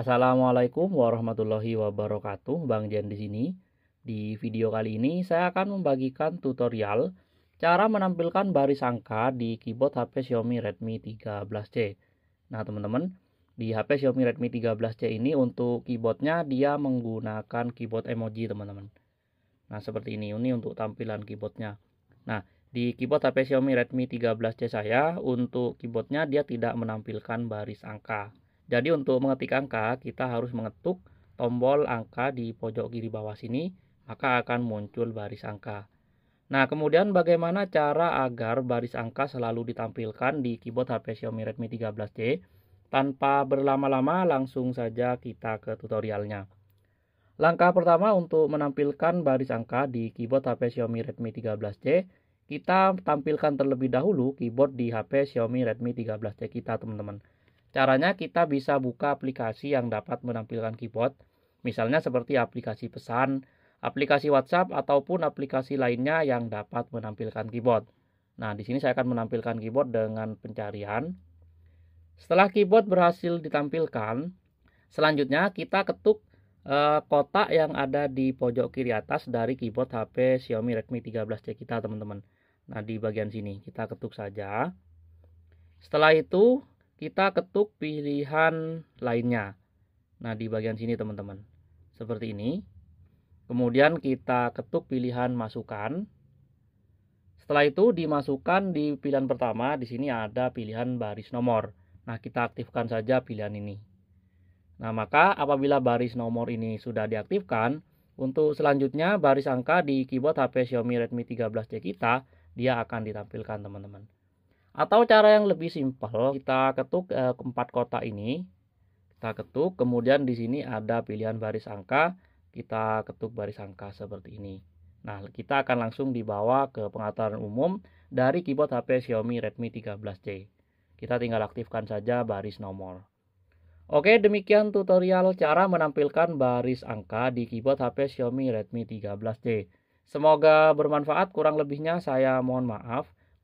Assalamualaikum warahmatullahi wabarakatuh, Bang Jan di sini. Di video kali ini saya akan membagikan tutorial cara menampilkan baris angka di keyboard HP Xiaomi Redmi 13C. Nah, teman-teman, di HP Xiaomi Redmi 13C ini untuk keyboardnya dia menggunakan keyboard emoji, teman-teman. Nah, seperti ini, ini untuk tampilan keyboardnya. Nah, di keyboard HP Xiaomi Redmi 13C saya, untuk keyboardnya dia tidak menampilkan baris angka. Jadi untuk mengetik angka, kita harus mengetuk tombol angka di pojok kiri bawah sini, maka akan muncul baris angka. Nah, kemudian bagaimana cara agar baris angka selalu ditampilkan di keyboard HP Xiaomi Redmi 13C? Tanpa berlama-lama, langsung saja kita ke tutorialnya. Langkah pertama untuk menampilkan baris angka di keyboard HP Xiaomi Redmi 13C, kita tampilkan terlebih dahulu keyboard di HP Xiaomi Redmi 13C kita, teman-teman. Caranya kita bisa buka aplikasi yang dapat menampilkan keyboard, misalnya seperti aplikasi pesan, aplikasi WhatsApp, ataupun aplikasi lainnya yang dapat menampilkan keyboard. Nah, di sini saya akan menampilkan keyboard dengan pencarian. Setelah keyboard berhasil ditampilkan, selanjutnya kita ketuk eh, kotak yang ada di pojok kiri atas dari keyboard HP Xiaomi Redmi 13C kita, teman-teman. Nah, di bagian sini kita ketuk saja. Setelah itu, kita ketuk pilihan lainnya. Nah, di bagian sini teman-teman. Seperti ini. Kemudian kita ketuk pilihan masukan. Setelah itu dimasukkan di pilihan pertama, di sini ada pilihan baris nomor. Nah, kita aktifkan saja pilihan ini. Nah, maka apabila baris nomor ini sudah diaktifkan, untuk selanjutnya baris angka di keyboard HP Xiaomi Redmi 13C kita, dia akan ditampilkan teman-teman. Atau cara yang lebih simpel, kita ketuk eh, empat kotak ini. Kita ketuk, kemudian di sini ada pilihan baris angka. Kita ketuk baris angka seperti ini. Nah, kita akan langsung dibawa ke pengaturan umum dari keyboard HP Xiaomi Redmi 13C. Kita tinggal aktifkan saja baris nomor. Oke, demikian tutorial cara menampilkan baris angka di keyboard HP Xiaomi Redmi 13C. Semoga bermanfaat, kurang lebihnya saya mohon maaf.